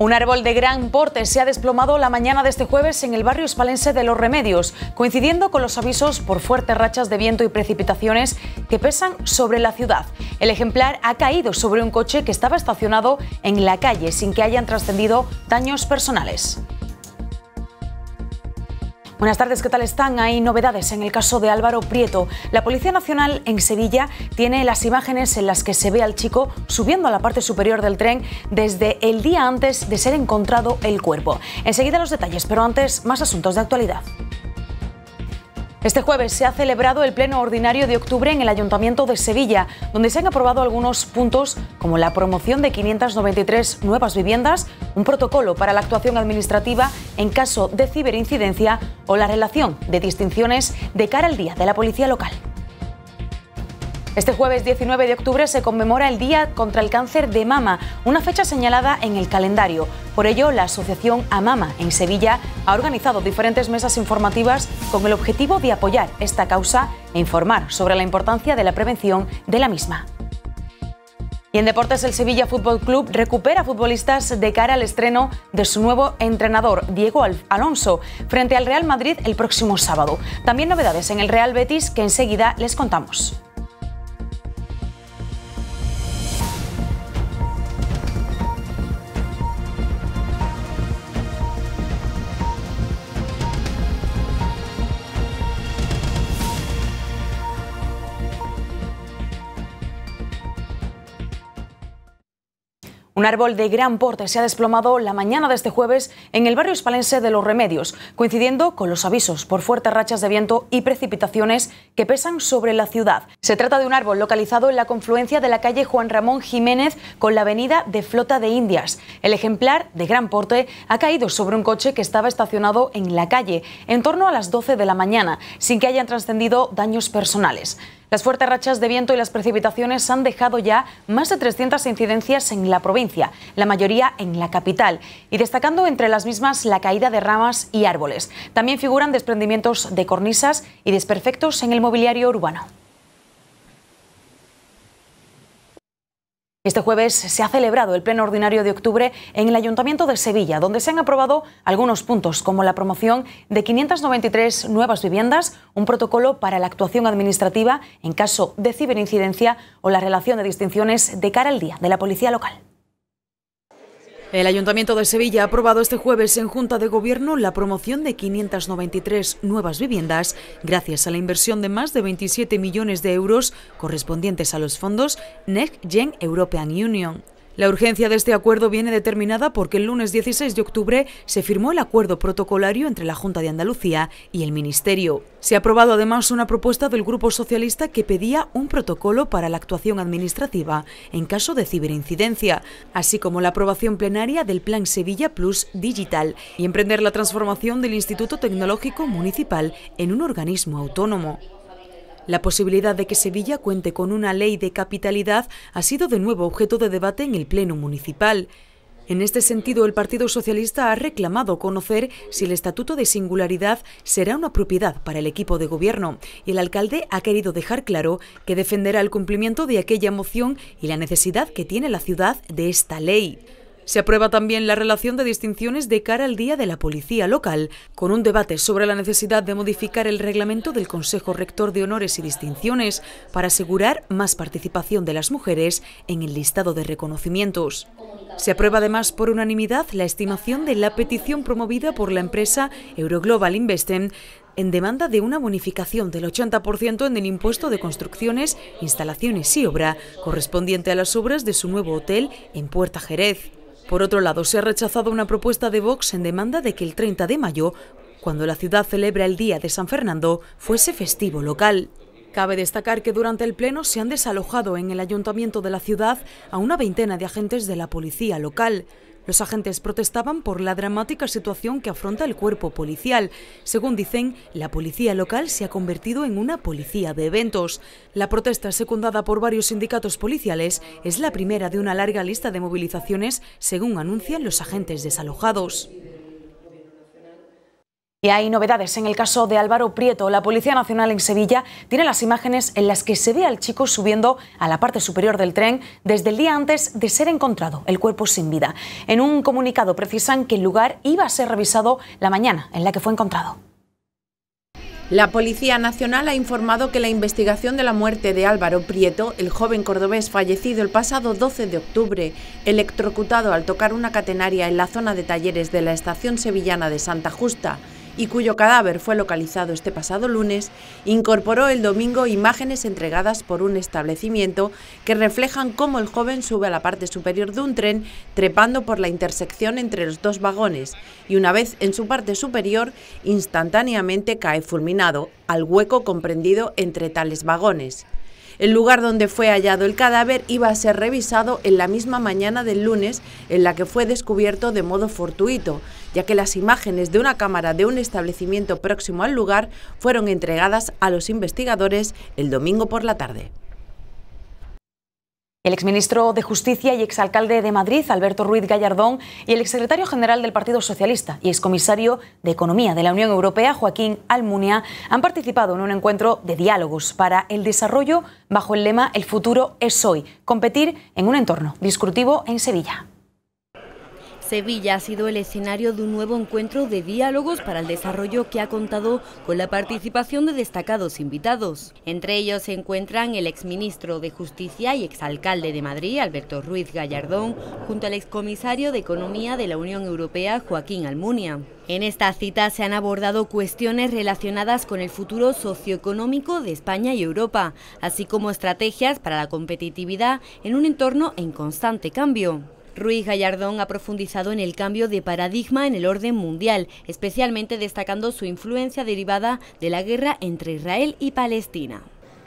Un árbol de gran porte se ha desplomado la mañana de este jueves en el barrio hispalense de Los Remedios, coincidiendo con los avisos por fuertes rachas de viento y precipitaciones que pesan sobre la ciudad. El ejemplar ha caído sobre un coche que estaba estacionado en la calle sin que hayan trascendido daños personales. Buenas tardes, ¿qué tal están? Hay novedades en el caso de Álvaro Prieto. La Policía Nacional en Sevilla tiene las imágenes en las que se ve al chico subiendo a la parte superior del tren desde el día antes de ser encontrado el cuerpo. Enseguida los detalles, pero antes más asuntos de actualidad. Este jueves se ha celebrado el Pleno Ordinario de Octubre en el Ayuntamiento de Sevilla, donde se han aprobado algunos puntos como la promoción de 593 nuevas viviendas, un protocolo para la actuación administrativa en caso de ciberincidencia o la relación de distinciones de cara al Día de la Policía Local. Este jueves 19 de octubre se conmemora el Día contra el Cáncer de Mama, una fecha señalada en el calendario. Por ello, la Asociación Amama en Sevilla ha organizado diferentes mesas informativas con el objetivo de apoyar esta causa e informar sobre la importancia de la prevención de la misma. Y en deportes el Sevilla Fútbol Club recupera futbolistas de cara al estreno de su nuevo entrenador Diego Alonso frente al Real Madrid el próximo sábado. También novedades en el Real Betis que enseguida les contamos. Un árbol de gran porte se ha desplomado la mañana de este jueves en el barrio hispalense de Los Remedios, coincidiendo con los avisos por fuertes rachas de viento y precipitaciones que pesan sobre la ciudad. Se trata de un árbol localizado en la confluencia de la calle Juan Ramón Jiménez con la avenida de Flota de Indias. El ejemplar, de gran porte, ha caído sobre un coche que estaba estacionado en la calle en torno a las 12 de la mañana, sin que hayan trascendido daños personales. Las fuertes rachas de viento y las precipitaciones han dejado ya más de 300 incidencias en la provincia, la mayoría en la capital, y destacando entre las mismas la caída de ramas y árboles. También figuran desprendimientos de cornisas y desperfectos en el mobiliario urbano. Este jueves se ha celebrado el Pleno Ordinario de Octubre en el Ayuntamiento de Sevilla, donde se han aprobado algunos puntos, como la promoción de 593 nuevas viviendas, un protocolo para la actuación administrativa en caso de ciberincidencia o la relación de distinciones de cara al día de la policía local. El Ayuntamiento de Sevilla ha aprobado este jueves en Junta de Gobierno la promoción de 593 nuevas viviendas gracias a la inversión de más de 27 millones de euros correspondientes a los fondos Next Gen European Union. La urgencia de este acuerdo viene determinada porque el lunes 16 de octubre se firmó el acuerdo protocolario entre la Junta de Andalucía y el Ministerio. Se ha aprobado además una propuesta del Grupo Socialista que pedía un protocolo para la actuación administrativa en caso de ciberincidencia, así como la aprobación plenaria del Plan Sevilla Plus Digital y emprender la transformación del Instituto Tecnológico Municipal en un organismo autónomo. La posibilidad de que Sevilla cuente con una ley de capitalidad ha sido de nuevo objeto de debate en el Pleno Municipal. En este sentido, el Partido Socialista ha reclamado conocer si el Estatuto de Singularidad será una propiedad para el equipo de gobierno y el alcalde ha querido dejar claro que defenderá el cumplimiento de aquella moción y la necesidad que tiene la ciudad de esta ley. Se aprueba también la relación de distinciones de cara al Día de la Policía Local, con un debate sobre la necesidad de modificar el reglamento del Consejo Rector de Honores y Distinciones para asegurar más participación de las mujeres en el listado de reconocimientos. Se aprueba además por unanimidad la estimación de la petición promovida por la empresa Euroglobal Investen en demanda de una bonificación del 80% en el impuesto de construcciones, instalaciones y obra correspondiente a las obras de su nuevo hotel en Puerta Jerez. Por otro lado, se ha rechazado una propuesta de Vox en demanda de que el 30 de mayo, cuando la ciudad celebra el Día de San Fernando, fuese festivo local. Cabe destacar que durante el pleno se han desalojado en el ayuntamiento de la ciudad a una veintena de agentes de la policía local. Los agentes protestaban por la dramática situación que afronta el cuerpo policial. Según dicen, la policía local se ha convertido en una policía de eventos. La protesta, secundada por varios sindicatos policiales, es la primera de una larga lista de movilizaciones, según anuncian los agentes desalojados. Y hay novedades en el caso de Álvaro Prieto. La Policía Nacional en Sevilla tiene las imágenes en las que se ve al chico subiendo a la parte superior del tren desde el día antes de ser encontrado, el cuerpo sin vida. En un comunicado precisan que el lugar iba a ser revisado la mañana en la que fue encontrado. La Policía Nacional ha informado que la investigación de la muerte de Álvaro Prieto, el joven cordobés fallecido el pasado 12 de octubre, electrocutado al tocar una catenaria en la zona de talleres de la estación sevillana de Santa Justa, y cuyo cadáver fue localizado este pasado lunes, incorporó el domingo imágenes entregadas por un establecimiento que reflejan cómo el joven sube a la parte superior de un tren trepando por la intersección entre los dos vagones y una vez en su parte superior instantáneamente cae fulminado al hueco comprendido entre tales vagones. El lugar donde fue hallado el cadáver iba a ser revisado en la misma mañana del lunes en la que fue descubierto de modo fortuito, ya que las imágenes de una cámara de un establecimiento próximo al lugar fueron entregadas a los investigadores el domingo por la tarde. El exministro de Justicia y exalcalde de Madrid, Alberto Ruiz Gallardón, y el exsecretario general del Partido Socialista y excomisario de Economía de la Unión Europea, Joaquín Almunia, han participado en un encuentro de diálogos para el desarrollo bajo el lema El futuro es hoy, competir en un entorno discutivo en Sevilla. Sevilla ha sido el escenario de un nuevo encuentro de diálogos para el desarrollo que ha contado con la participación de destacados invitados. Entre ellos se encuentran el exministro de Justicia y exalcalde de Madrid, Alberto Ruiz Gallardón, junto al excomisario de Economía de la Unión Europea, Joaquín Almunia. En esta cita se han abordado cuestiones relacionadas con el futuro socioeconómico de España y Europa, así como estrategias para la competitividad en un entorno en constante cambio. Ruiz Gallardón ha profundizado en el cambio de paradigma en el orden mundial, especialmente destacando su influencia derivada de la guerra entre Israel y Palestina.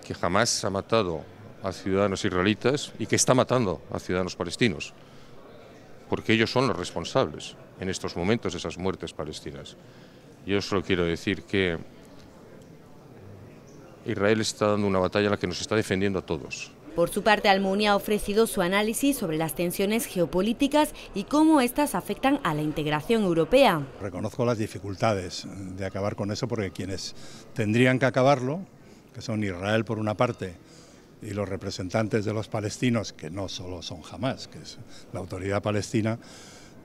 Que jamás ha matado a ciudadanos israelitas y que está matando a ciudadanos palestinos, porque ellos son los responsables en estos momentos de esas muertes palestinas. Yo solo quiero decir que Israel está dando una batalla en la que nos está defendiendo a todos. Por su parte, Almunia ha ofrecido su análisis sobre las tensiones geopolíticas y cómo éstas afectan a la integración europea. Reconozco las dificultades de acabar con eso porque quienes tendrían que acabarlo, que son Israel por una parte, y los representantes de los palestinos, que no solo son jamás, que es la autoridad palestina,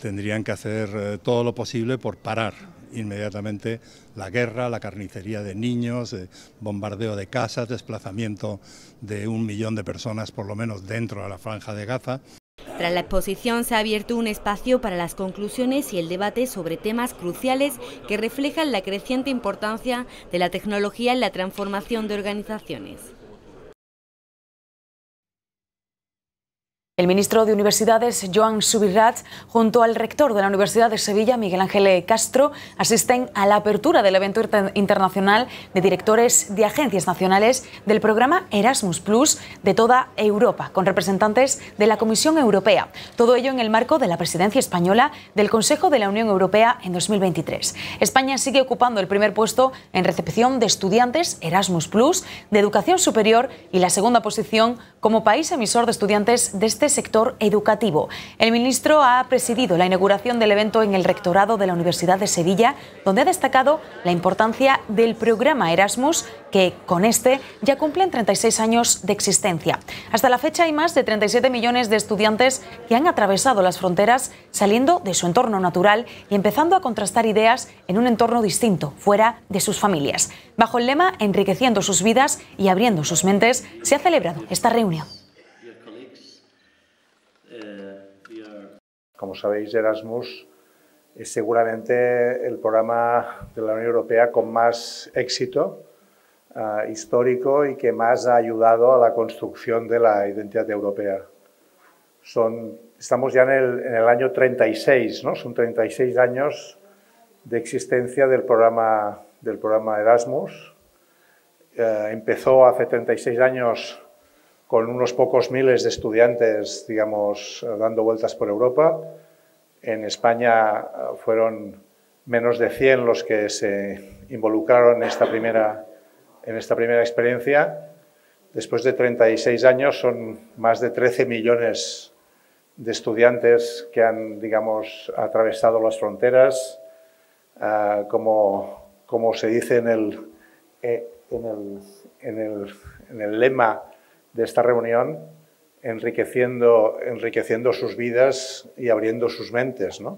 tendrían que hacer eh, todo lo posible por parar inmediatamente la guerra, la carnicería de niños, eh, bombardeo de casas, desplazamiento de un millón de personas por lo menos dentro de la franja de Gaza. Tras la exposición se ha abierto un espacio para las conclusiones y el debate sobre temas cruciales que reflejan la creciente importancia de la tecnología en la transformación de organizaciones. El ministro de Universidades, Joan Subirrat, junto al rector de la Universidad de Sevilla, Miguel Ángel Castro, asisten a la apertura del evento internacional de directores de agencias nacionales del programa Erasmus Plus de toda Europa, con representantes de la Comisión Europea. Todo ello en el marco de la presidencia española del Consejo de la Unión Europea en 2023. España sigue ocupando el primer puesto en recepción de estudiantes Erasmus Plus de educación superior y la segunda posición como país emisor de estudiantes de este este sector educativo. El ministro ha presidido la inauguración del evento en el rectorado de la Universidad de Sevilla, donde ha destacado la importancia del programa Erasmus, que con este ya cumplen 36 años de existencia. Hasta la fecha hay más de 37 millones de estudiantes que han atravesado las fronteras saliendo de su entorno natural y empezando a contrastar ideas en un entorno distinto, fuera de sus familias. Bajo el lema Enriqueciendo sus vidas y abriendo sus mentes, se ha celebrado esta reunión. Como sabéis, Erasmus es seguramente el programa de la Unión Europea con más éxito ah, histórico y que más ha ayudado a la construcción de la identidad europea. Son, estamos ya en el, año 36, ¿no? son 36 años de existencia del programa, del programa Erasmus. Eh, empezó hace 36 años con unos pocos miles de estudiantes, digamos, dando vueltas por Europa. En España eh, fueron menos de 100 los que se involucraron en esta primera, en esta primera experiencia. Después de 36 años son más de 13 millones de estudiantes que han, digamos, atravesado las fronteras, ah, como, se dice eh, en el, en, el, en el lema de esta reunión enriqueciendo, sus vidas y abriendo sus mentes. Hoy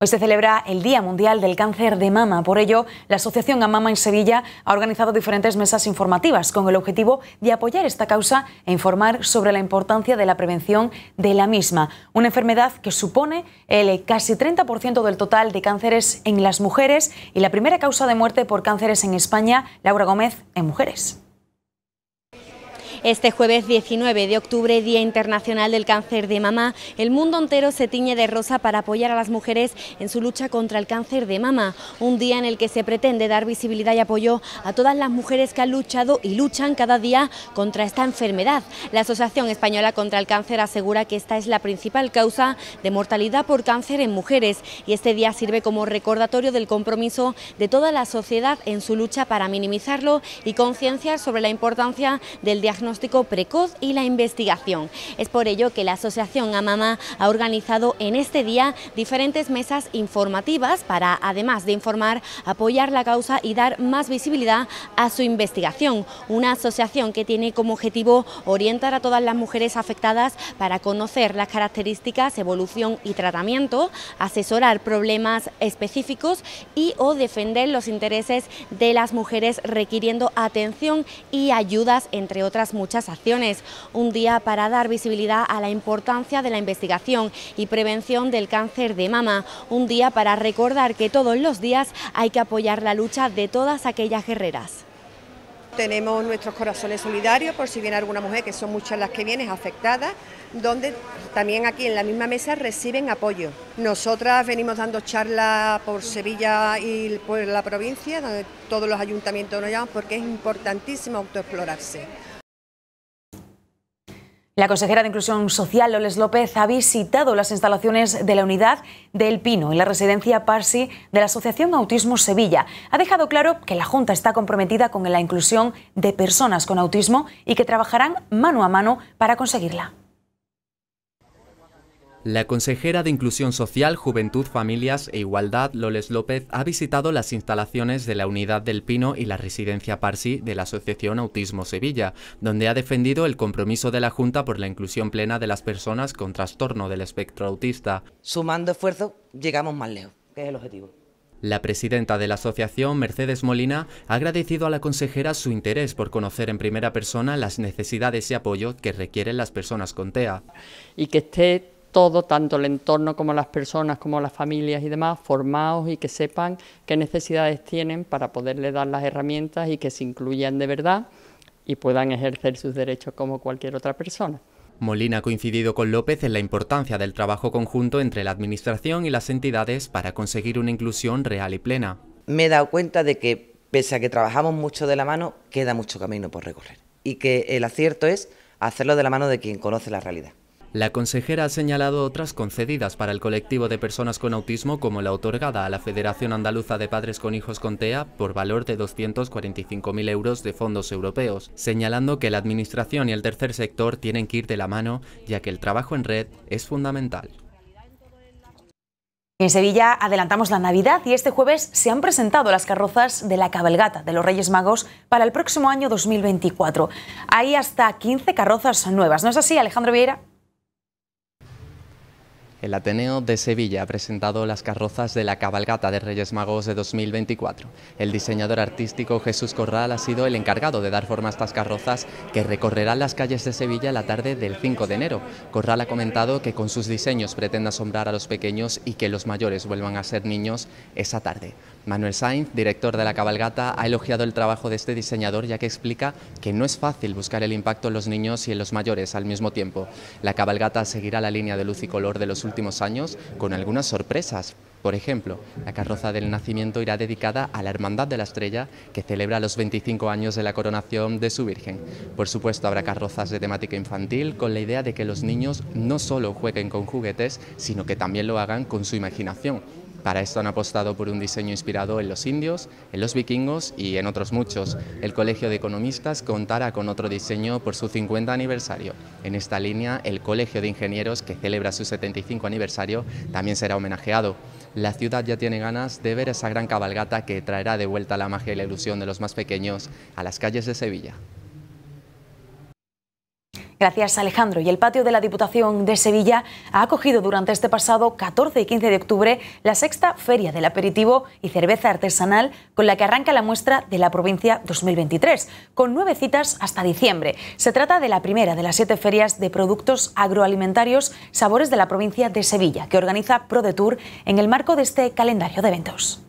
pues se celebra el Día Mundial del Cáncer de Mama. Por ello, la Asociación Amama en Sevilla ha organizado diferentes mesas informativas con el objetivo de apoyar esta causa e informar sobre la importancia de la prevención de la misma, una enfermedad que supone el casi 30% del total de cánceres en las mujeres y la primera causa de muerte por cánceres en España, Laura Gómez, en mujeres. Este jueves 19 de octubre, Día Internacional del Cáncer de Mama, el mundo entero se tiñe de rosa para apoyar a las mujeres en su lucha contra el cáncer de mama, un día en el que se pretende dar visibilidad y apoyo a todas las mujeres que han luchado y luchan cada día contra esta enfermedad. La Asociación Española contra el Cáncer asegura que esta es la principal causa de mortalidad por cáncer en mujeres y este día sirve como recordatorio del compromiso de toda la sociedad en su lucha para minimizarlo y concienciar sobre la importancia del diagnóstico precoz y la investigación. Es por ello que la Asociación Amama ha organizado en este día diferentes mesas informativas para, además de informar, apoyar la causa y dar más visibilidad a su investigación. Una asociación que tiene como objetivo orientar a todas las mujeres afectadas para conocer las características, evolución y tratamiento, asesorar problemas específicos y o defender los intereses de las mujeres requiriendo atención y ayudas, entre otras mujeres muchas acciones. Un día para dar visibilidad a la importancia de la investigación y prevención del cáncer de mama. Un día para recordar que todos los días hay que apoyar la lucha de todas aquellas guerreras. Tenemos nuestros corazones solidarios por si viene alguna mujer, que son muchas las que vienen afectadas, donde también aquí en la misma mesa reciben apoyo. Nosotras venimos dando charlas por Sevilla y por la provincia, donde todos los ayuntamientos nos llaman, porque es importantísimo autoexplorarse. La consejera de Inclusión Social, Loles López, ha visitado las instalaciones de la unidad del Pino y la residencia Parsi de la Asociación Autismo Sevilla. Ha dejado claro que la Junta está comprometida con la inclusión de personas con autismo y que trabajarán mano a mano para conseguirla. La consejera de Inclusión Social, Juventud, Familias e Igualdad, Loles López, ha visitado las instalaciones de la Unidad del Pino y la Residencia Parsi de la Asociación Autismo Sevilla, donde ha defendido el compromiso de la Junta por la inclusión plena de las personas con trastorno del espectro autista. Sumando esfuerzos, llegamos más lejos, que es el objetivo. La presidenta de la asociación, Mercedes Molina, ha agradecido a la consejera su interés por conocer en primera persona las necesidades y apoyo que requieren las personas con TEA. Y que esté todo, tanto el entorno como las personas, como las familias y demás, formados y que sepan qué necesidades tienen para poderles dar las herramientas y que se incluyan de verdad y puedan ejercer sus derechos como cualquier otra persona. Molina ha coincidido con López en la importancia del trabajo conjunto entre la Administración y las entidades para conseguir una inclusión real y plena. Me he dado cuenta de que, pese a que trabajamos mucho de la mano, queda mucho camino por recorrer y que el acierto es hacerlo de la mano de quien conoce la realidad. La consejera ha señalado otras concedidas para el colectivo de personas con autismo como la otorgada a la Federación Andaluza de Padres con Hijos con TEA por valor de 245.000 euros de fondos europeos, señalando que la Administración y el tercer sector tienen que ir de la mano ya que el trabajo en red es fundamental. En Sevilla adelantamos la Navidad y este jueves se han presentado las carrozas de la cabalgata de los Reyes Magos para el próximo año 2024. Hay hasta 15 carrozas nuevas, ¿no es así, Alejandro Vieira? El Ateneo de Sevilla ha presentado las carrozas de la cabalgata de Reyes Magos de 2024. El diseñador artístico Jesús Corral ha sido el encargado de dar forma a estas carrozas que recorrerán las calles de Sevilla la tarde del 5 de enero. Corral ha comentado que con sus diseños pretende asombrar a los pequeños y que los mayores vuelvan a ser niños esa tarde. Manuel Sainz, director de La Cabalgata, ha elogiado el trabajo de este diseñador ya que explica que no es fácil buscar el impacto en los niños y en los mayores al mismo tiempo. La Cabalgata seguirá la línea de luz y color de los últimos años con algunas sorpresas. Por ejemplo, la carroza del nacimiento irá dedicada a la Hermandad de la Estrella, que celebra los 25 años de la coronación de su Virgen. Por supuesto, habrá carrozas de temática infantil con la idea de que los niños no solo jueguen con juguetes, sino que también lo hagan con su imaginación para esto han apostado por un diseño inspirado en los indios, en los vikingos y en otros muchos. El Colegio de Economistas contará con otro diseño por su 50 aniversario. En esta línea, el Colegio de Ingenieros, que celebra su 75 aniversario, también será homenajeado. La ciudad ya tiene ganas de ver esa gran cabalgata que traerá de vuelta la magia y la ilusión de los más pequeños a las calles de Sevilla. Gracias Alejandro. Y el patio de la Diputación de Sevilla ha acogido durante este pasado 14 y 15 de octubre la sexta Feria del Aperitivo y Cerveza Artesanal con la que arranca la muestra de la provincia 2023, con nueve citas hasta diciembre. Se trata de la primera de las siete ferias de productos agroalimentarios Sabores de la provincia de Sevilla, que organiza ProDetour en el marco de este calendario de eventos.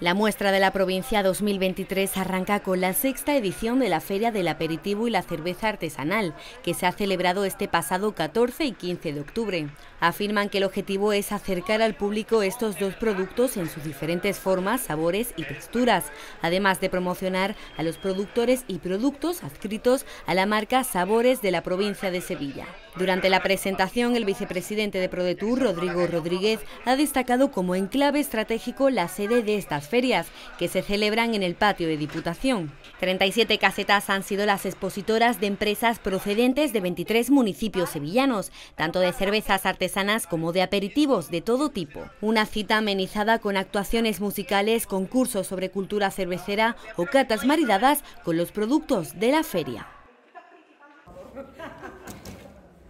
La muestra de la provincia 2023 arranca con la sexta edición de la Feria del Aperitivo y la Cerveza Artesanal, que se ha celebrado este pasado 14 y 15 de octubre. Afirman que el objetivo es acercar al público estos dos productos en sus diferentes formas, sabores y texturas, además de promocionar a los productores y productos adscritos a la marca Sabores de la provincia de Sevilla. Durante la presentación, el vicepresidente de ProDetour, Rodrigo Rodríguez, ha destacado como enclave estratégico la sede de estas ferias que se celebran en el patio de Diputación. 37 casetas han sido las expositoras de empresas procedentes de 23 municipios sevillanos, tanto de cervezas artesanas como de aperitivos de todo tipo. Una cita amenizada con actuaciones musicales, concursos sobre cultura cervecera o catas maridadas con los productos de la feria.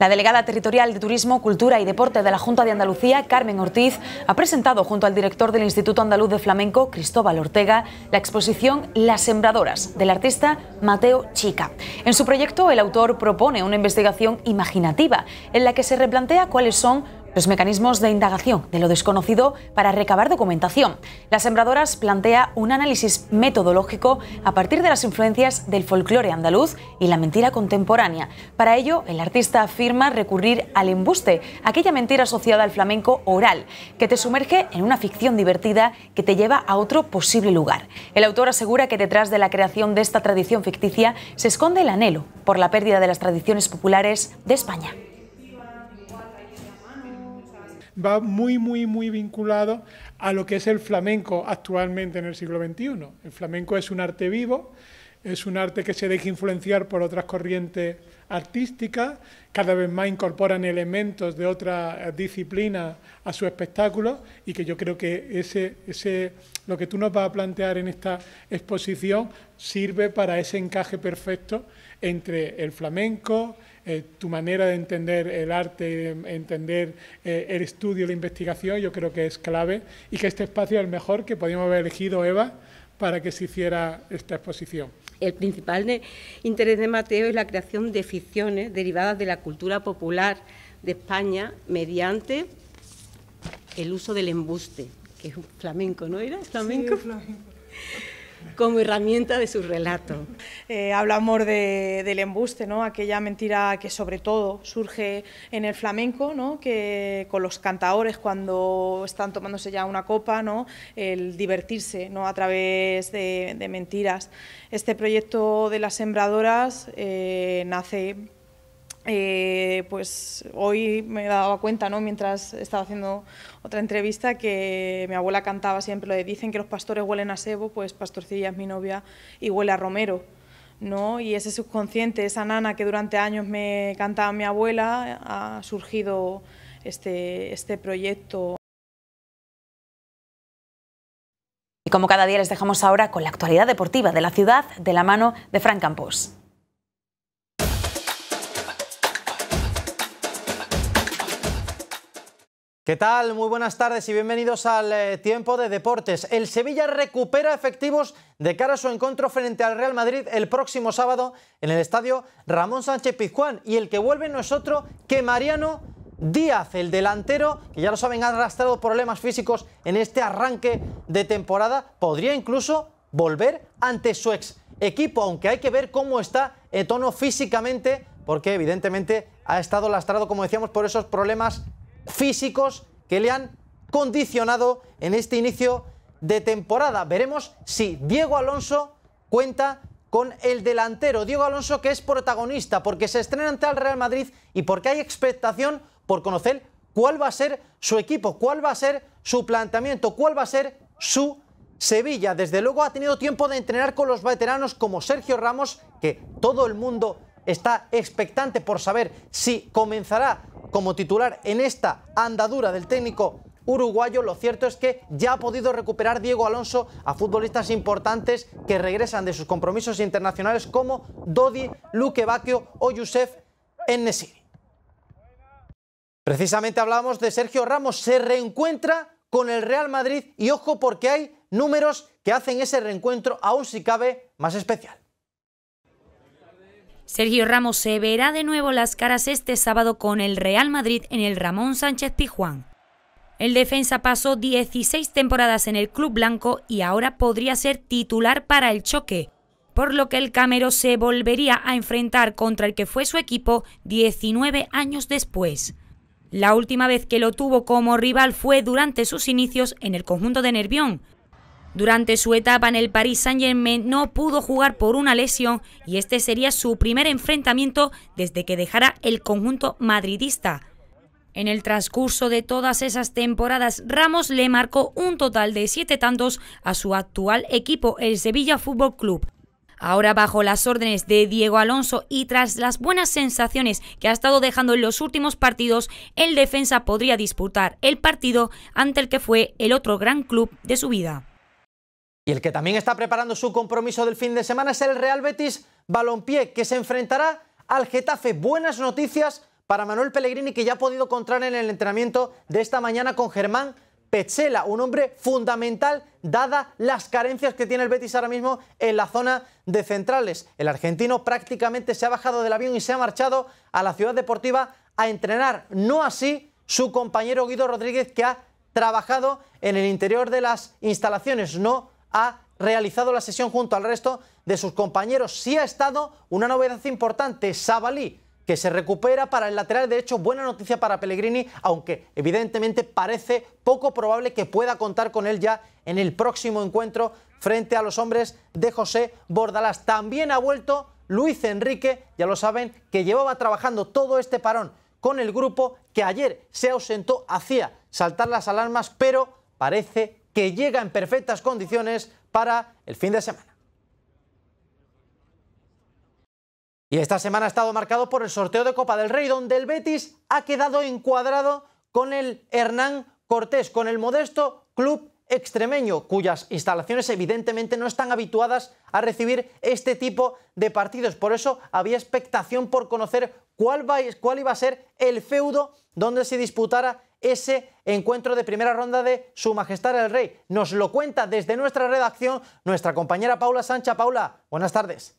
La delegada territorial de Turismo, Cultura y Deporte de la Junta de Andalucía, Carmen Ortiz, ha presentado junto al director del Instituto Andaluz de Flamenco, Cristóbal Ortega, la exposición Las Sembradoras del artista Mateo Chica. En su proyecto, el autor propone una investigación imaginativa en la que se replantea cuáles son los mecanismos de indagación de lo desconocido para recabar documentación. Las Sembradoras plantea un análisis metodológico a partir de las influencias del folclore andaluz y la mentira contemporánea. Para ello, el artista afirma recurrir al embuste, aquella mentira asociada al flamenco oral, que te sumerge en una ficción divertida que te lleva a otro posible lugar. El autor asegura que detrás de la creación de esta tradición ficticia se esconde el anhelo por la pérdida de las tradiciones populares de España va muy, muy, muy vinculado a lo que es el flamenco actualmente en el siglo XXI. El flamenco es un arte vivo, es un arte que se deja influenciar por otras corrientes artísticas, cada vez más incorporan elementos de otras disciplinas a su espectáculo y que yo creo que ese, ese, lo que tú nos vas a plantear en esta exposición sirve para ese encaje perfecto entre el flamenco, eh, tu manera de entender el arte, entender eh, el estudio, la investigación, yo creo que es clave y que este espacio es el mejor que podíamos haber elegido, Eva, para que se hiciera esta exposición. El principal interés de Mateo es la creación de ficciones derivadas de la cultura popular de España mediante el uso del embuste, que es un flamenco, ¿no era? flamenco como herramienta de su relato. Eh, hablamos del embuste, ¿no? aquella mentira que sobre todo surge en el flamenco, que con los cantaores cuando están tomándose ya una copa, ¿no? el divertirse ¿no? a través de, mentiras. Este proyecto de las sembradoras eh, nace eh, pues hoy me he dado cuenta, ¿no? mientras estaba haciendo otra entrevista, que mi abuela cantaba siempre lo de dicen que los pastores huelen a sebo, pues pastorcilla es mi novia y huele a romero. ¿no? Y ese subconsciente, esa nana que durante años me cantaba mi abuela, ha surgido este, este proyecto. Y como cada día les dejamos ahora con la actualidad deportiva de la ciudad de la mano de Fran Campos. ¿Qué tal? Muy buenas tardes y bienvenidos al eh, Tiempo de Deportes. El Sevilla recupera efectivos de cara a su encuentro frente al Real Madrid el próximo sábado en el estadio Ramón Sánchez Pizjuán. Y el que vuelve no es otro que Mariano Díaz, el delantero, que ya lo saben, ha arrastrado problemas físicos en este arranque de temporada. Podría incluso volver ante su ex equipo, aunque hay que ver cómo está en tono físicamente, porque evidentemente ha estado lastrado, como decíamos, por esos problemas físicos que le han condicionado en este inicio de temporada. Veremos si Diego Alonso cuenta con el delantero Diego Alonso que es protagonista porque se estrena ante el Real Madrid y porque hay expectación por conocer cuál va a ser su equipo, cuál va a ser su planteamiento, cuál va a ser su Sevilla. Desde luego ha tenido tiempo de entrenar con los veteranos como Sergio Ramos, que todo el mundo está expectante por saber si comenzará como titular en esta andadura del técnico uruguayo, lo cierto es que ya ha podido recuperar Diego Alonso a futbolistas importantes que regresan de sus compromisos internacionales como Dodi, Luque Bacchio o Youssef Nesiri. Precisamente hablábamos de Sergio Ramos, se reencuentra con el Real Madrid y ojo porque hay números que hacen ese reencuentro aún si cabe más especial. Sergio Ramos se verá de nuevo las caras este sábado con el Real Madrid en el Ramón Sánchez Pizjuán. El defensa pasó 16 temporadas en el club blanco y ahora podría ser titular para el choque, por lo que el Camero se volvería a enfrentar contra el que fue su equipo 19 años después. La última vez que lo tuvo como rival fue durante sus inicios en el conjunto de Nervión, durante su etapa en el Paris Saint-Germain no pudo jugar por una lesión y este sería su primer enfrentamiento desde que dejara el conjunto madridista. En el transcurso de todas esas temporadas, Ramos le marcó un total de siete tantos a su actual equipo, el Sevilla Fútbol Club. Ahora bajo las órdenes de Diego Alonso y tras las buenas sensaciones que ha estado dejando en los últimos partidos, el defensa podría disputar el partido ante el que fue el otro gran club de su vida. Y el que también está preparando su compromiso del fin de semana es el Real Betis Balompié, que se enfrentará al Getafe. Buenas noticias para Manuel Pellegrini, que ya ha podido encontrar en el entrenamiento de esta mañana con Germán Pechela, un hombre fundamental dada las carencias que tiene el Betis ahora mismo en la zona de centrales. El argentino prácticamente se ha bajado del avión y se ha marchado a la ciudad deportiva a entrenar. No así su compañero Guido Rodríguez, que ha trabajado en el interior de las instalaciones. No ha realizado la sesión junto al resto de sus compañeros. Sí ha estado una novedad importante, Sabalí, que se recupera para el lateral derecho. Buena noticia para Pellegrini, aunque evidentemente parece poco probable que pueda contar con él ya en el próximo encuentro frente a los hombres de José Bordalás. También ha vuelto Luis Enrique, ya lo saben, que llevaba trabajando todo este parón con el grupo que ayer se ausentó, hacía saltar las alarmas, pero parece que llega en perfectas condiciones para el fin de semana. Y esta semana ha estado marcado por el sorteo de Copa del Rey, donde el Betis ha quedado encuadrado con el Hernán Cortés, con el modesto club extremeño, cuyas instalaciones evidentemente no están habituadas a recibir este tipo de partidos. Por eso había expectación por conocer cuál, cuál iba a ser el feudo donde se disputara ese encuentro de primera ronda de Su Majestad el Rey. Nos lo cuenta desde nuestra redacción nuestra compañera Paula Sancha. Paula, buenas tardes.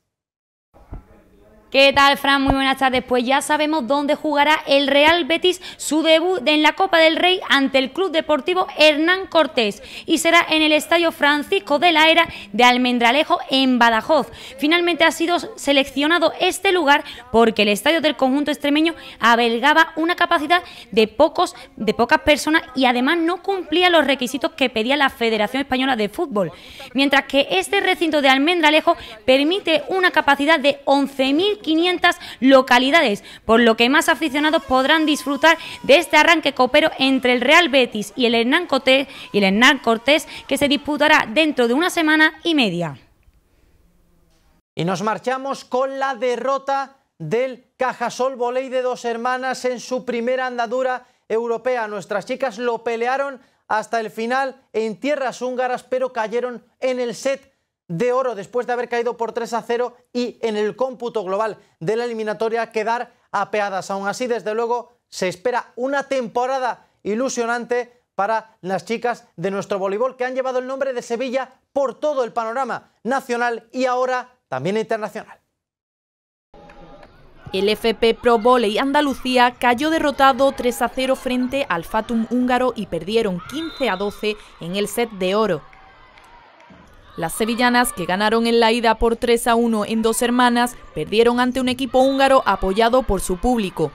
¿Qué tal, Fran? Muy buenas tardes. Pues ya sabemos dónde jugará el Real Betis su debut en la Copa del Rey ante el Club Deportivo Hernán Cortés y será en el Estadio Francisco de la Era de Almendralejo en Badajoz. Finalmente ha sido seleccionado este lugar porque el estadio del conjunto extremeño abelgaba una capacidad de pocos de pocas personas y además no cumplía los requisitos que pedía la Federación Española de Fútbol, mientras que este recinto de Almendralejo permite una capacidad de 11.000 500 localidades, por lo que más aficionados podrán disfrutar de este arranque copero entre el Real Betis y el Hernán Cortés, y el Hernán Cortés que se disputará dentro de una semana y media. Y nos marchamos con la derrota del Cajasol Voley de dos hermanas en su primera andadura europea. Nuestras chicas lo pelearon hasta el final en tierras húngaras, pero cayeron en el set de oro después de haber caído por 3 a 0 y en el cómputo global de la eliminatoria quedar apeadas. Aún así, desde luego, se espera una temporada ilusionante para las chicas de nuestro voleibol que han llevado el nombre de Sevilla por todo el panorama nacional y ahora también internacional. El FP Pro Volley Andalucía cayó derrotado 3 a 0 frente al Fatum húngaro y perdieron 15 a 12 en el set de oro. Las sevillanas, que ganaron en la ida por 3 a 1 en dos hermanas, perdieron ante un equipo húngaro apoyado por su público.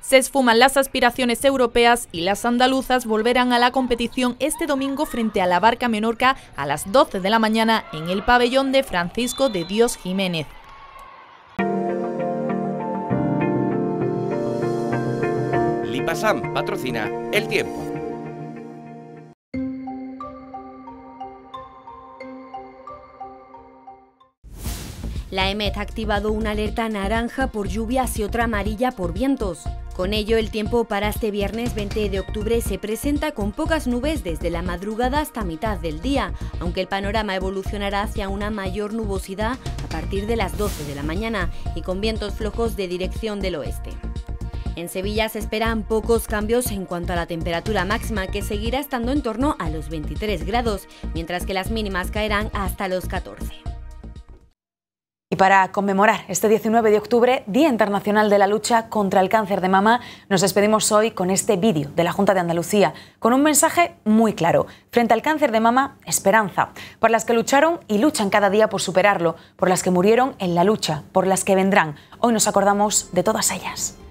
Se esfuman las aspiraciones europeas y las andaluzas volverán a la competición este domingo frente a la Barca Menorca a las 12 de la mañana en el pabellón de Francisco de Dios Jiménez. Lipasam patrocina El Tiempo. La EMET ha activado una alerta naranja por lluvias y otra amarilla por vientos. Con ello, el tiempo para este viernes 20 de octubre se presenta con pocas nubes desde la madrugada hasta mitad del día, aunque el panorama evolucionará hacia una mayor nubosidad a partir de las 12 de la mañana y con vientos flojos de dirección del oeste. En Sevilla se esperan pocos cambios en cuanto a la temperatura máxima, que seguirá estando en torno a los 23 grados, mientras que las mínimas caerán hasta los 14. Y para conmemorar este 19 de octubre, Día Internacional de la Lucha contra el Cáncer de Mama, nos despedimos hoy con este vídeo de la Junta de Andalucía, con un mensaje muy claro. Frente al cáncer de mama, esperanza. Por las que lucharon y luchan cada día por superarlo, por las que murieron en la lucha, por las que vendrán. Hoy nos acordamos de todas ellas.